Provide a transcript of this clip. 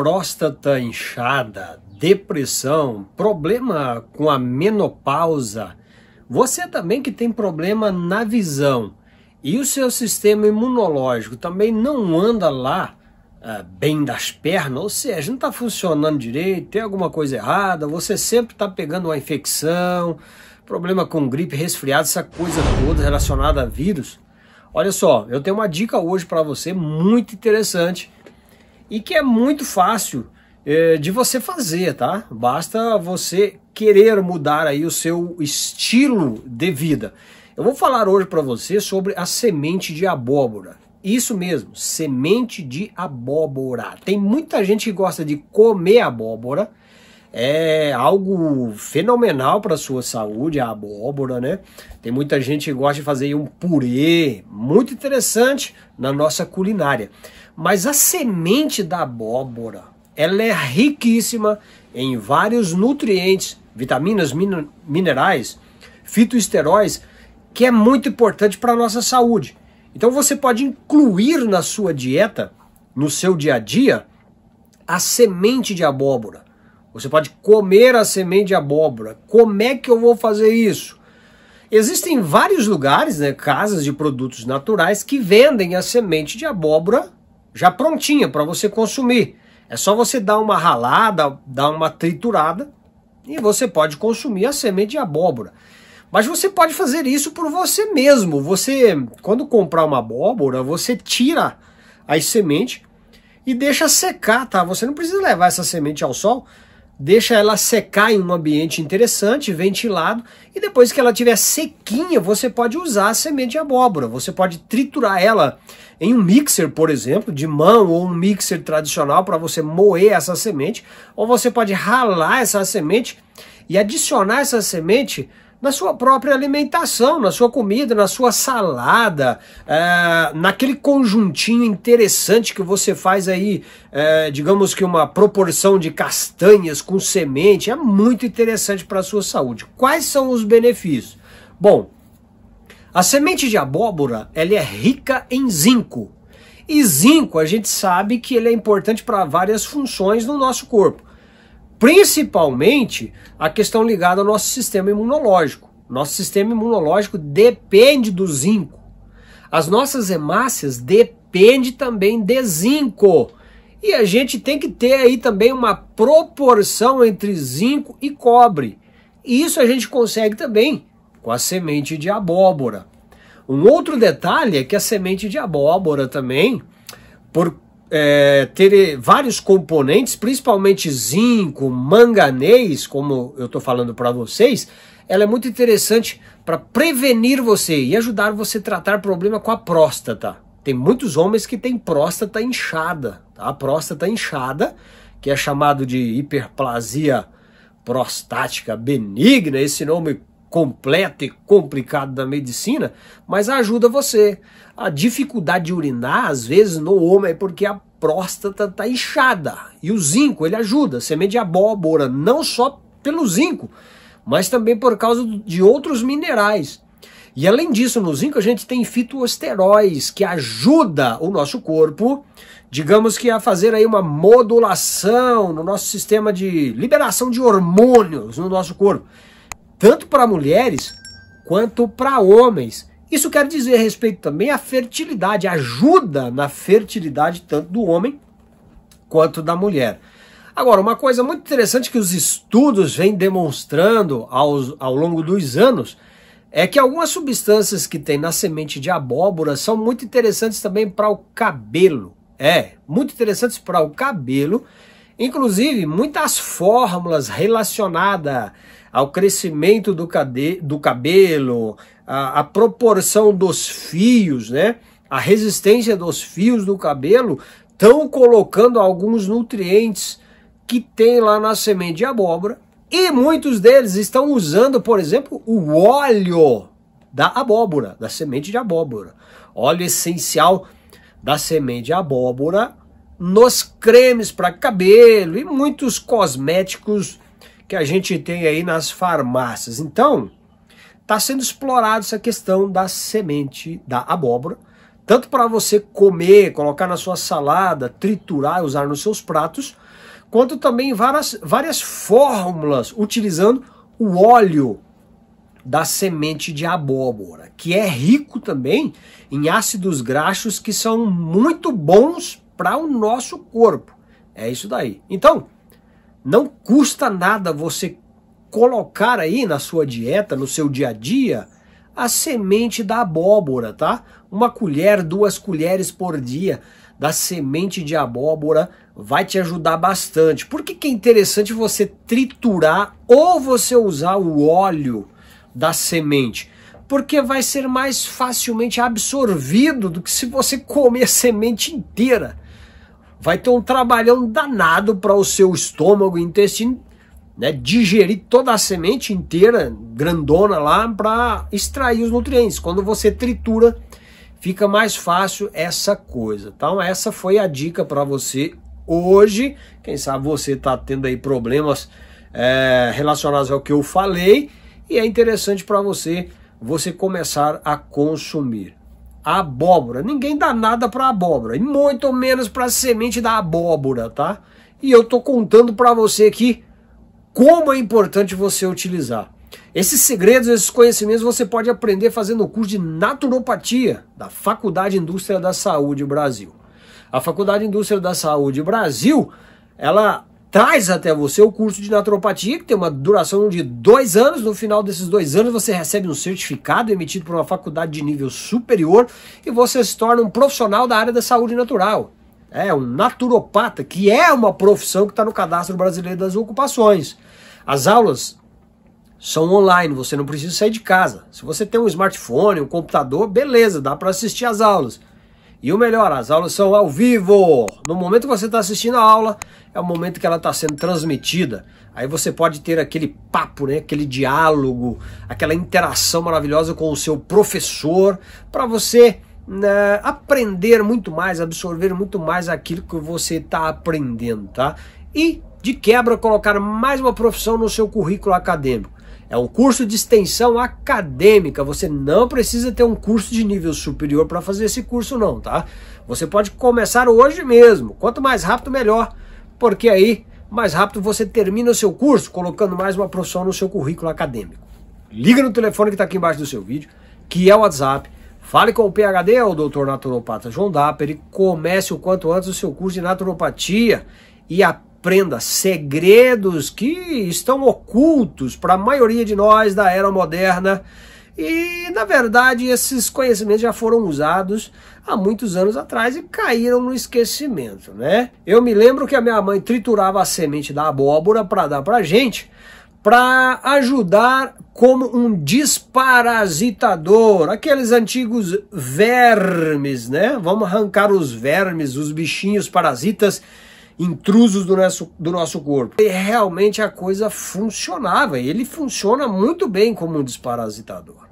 próstata inchada, depressão, problema com a menopausa, você também que tem problema na visão e o seu sistema imunológico também não anda lá ah, bem das pernas, ou seja, não está funcionando direito, tem alguma coisa errada, você sempre está pegando uma infecção, problema com gripe, resfriado, essa coisa toda relacionada a vírus. Olha só, eu tenho uma dica hoje para você muito interessante e que é muito fácil é, de você fazer, tá? Basta você querer mudar aí o seu estilo de vida. Eu vou falar hoje para você sobre a semente de abóbora. Isso mesmo, semente de abóbora. Tem muita gente que gosta de comer abóbora, é algo fenomenal para sua saúde, a abóbora, né? Tem muita gente que gosta de fazer um purê, muito interessante na nossa culinária. Mas a semente da abóbora, ela é riquíssima em vários nutrientes, vitaminas, min minerais, fitoesteróis, que é muito importante para a nossa saúde. Então você pode incluir na sua dieta, no seu dia a dia, a semente de abóbora. Você pode comer a semente de abóbora. Como é que eu vou fazer isso? Existem vários lugares, né, casas de produtos naturais que vendem a semente de abóbora já prontinha para você consumir. É só você dar uma ralada, dar uma triturada e você pode consumir a semente de abóbora. Mas você pode fazer isso por você mesmo. Você, quando comprar uma abóbora, você tira as sementes e deixa secar, tá? Você não precisa levar essa semente ao sol deixa ela secar em um ambiente interessante, ventilado, e depois que ela tiver sequinha, você pode usar a semente de abóbora. Você pode triturar ela em um mixer, por exemplo, de mão ou um mixer tradicional para você moer essa semente, ou você pode ralar essa semente e adicionar essa semente na sua própria alimentação, na sua comida, na sua salada, é, naquele conjuntinho interessante que você faz aí, é, digamos que uma proporção de castanhas com semente, é muito interessante para a sua saúde. Quais são os benefícios? Bom, a semente de abóbora ela é rica em zinco. E zinco a gente sabe que ele é importante para várias funções no nosso corpo principalmente a questão ligada ao nosso sistema imunológico. Nosso sistema imunológico depende do zinco. As nossas hemácias dependem também de zinco. E a gente tem que ter aí também uma proporção entre zinco e cobre. E isso a gente consegue também com a semente de abóbora. Um outro detalhe é que a semente de abóbora também, por é, ter vários componentes, principalmente zinco, manganês, como eu estou falando para vocês, ela é muito interessante para prevenir você e ajudar você a tratar problema com a próstata. Tem muitos homens que têm próstata inchada, tá? a próstata inchada, que é chamado de hiperplasia prostática benigna, esse nome completa e complicado da medicina, mas ajuda você. A dificuldade de urinar, às vezes, no homem é porque a próstata está inchada. E o zinco, ele ajuda, semente de abóbora, não só pelo zinco, mas também por causa de outros minerais. E além disso, no zinco a gente tem fitoesteróis, que ajuda o nosso corpo, digamos que a fazer aí uma modulação no nosso sistema de liberação de hormônios no nosso corpo tanto para mulheres quanto para homens. Isso quer dizer a respeito também à fertilidade, ajuda na fertilidade tanto do homem quanto da mulher. Agora, uma coisa muito interessante que os estudos vêm demonstrando ao longo dos anos é que algumas substâncias que tem na semente de abóbora são muito interessantes também para o cabelo. É, muito interessantes para o cabelo. Inclusive, muitas fórmulas relacionadas ao crescimento do, cade do cabelo, a proporção dos fios, né? A resistência dos fios do cabelo estão colocando alguns nutrientes que tem lá na semente de abóbora e muitos deles estão usando, por exemplo, o óleo da abóbora, da semente de abóbora, óleo essencial da semente de abóbora nos cremes para cabelo e muitos cosméticos que a gente tem aí nas farmácias. Então, está sendo explorada essa questão da semente da abóbora, tanto para você comer, colocar na sua salada, triturar usar nos seus pratos, quanto também várias, várias fórmulas utilizando o óleo da semente de abóbora, que é rico também em ácidos graxos que são muito bons para o nosso corpo. É isso daí. Então, não custa nada você colocar aí na sua dieta, no seu dia a dia, a semente da abóbora, tá? Uma colher, duas colheres por dia da semente de abóbora vai te ajudar bastante. Por que, que é interessante você triturar ou você usar o óleo da semente? Porque vai ser mais facilmente absorvido do que se você comer a semente inteira vai ter um trabalhão danado para o seu estômago e intestino né, digerir toda a semente inteira, grandona lá, para extrair os nutrientes. Quando você tritura, fica mais fácil essa coisa. Tá? Então, essa foi a dica para você hoje. Quem sabe você está tendo aí problemas é, relacionados ao que eu falei e é interessante para você você começar a consumir a abóbora. Ninguém dá nada para abóbora, e muito menos para a semente da abóbora, tá? E eu tô contando para você aqui como é importante você utilizar. Esses segredos, esses conhecimentos você pode aprender fazendo o curso de naturopatia da Faculdade Indústria da Saúde Brasil. A Faculdade Indústria da Saúde Brasil, ela traz até você o curso de naturopatia, que tem uma duração de dois anos. No final desses dois anos, você recebe um certificado emitido por uma faculdade de nível superior e você se torna um profissional da área da saúde natural. É um naturopata, que é uma profissão que está no cadastro brasileiro das ocupações. As aulas são online, você não precisa sair de casa. Se você tem um smartphone, um computador, beleza, dá para assistir as aulas. E o melhor, as aulas são ao vivo. No momento que você está assistindo a aula, é o momento que ela está sendo transmitida. Aí você pode ter aquele papo, né? aquele diálogo, aquela interação maravilhosa com o seu professor, para você né, aprender muito mais, absorver muito mais aquilo que você está aprendendo, tá? E de quebra colocar mais uma profissão no seu currículo acadêmico. É um curso de extensão acadêmica. Você não precisa ter um curso de nível superior para fazer esse curso, não, tá? Você pode começar hoje mesmo. Quanto mais rápido, melhor. Porque aí, mais rápido você termina o seu curso, colocando mais uma profissão no seu currículo acadêmico. Liga no telefone que está aqui embaixo do seu vídeo, que é o WhatsApp. Fale com o PHD, o doutor naturopata João Dapper, e comece o quanto antes o seu curso de naturopatia e a aprenda segredos que estão ocultos para a maioria de nós da era moderna. E, na verdade, esses conhecimentos já foram usados há muitos anos atrás e caíram no esquecimento, né? Eu me lembro que a minha mãe triturava a semente da abóbora para dar para gente, para ajudar como um desparasitador, aqueles antigos vermes, né? Vamos arrancar os vermes, os bichinhos parasitas intrusos do nosso, do nosso corpo. E realmente a coisa funcionava, ele funciona muito bem como um desparasitador.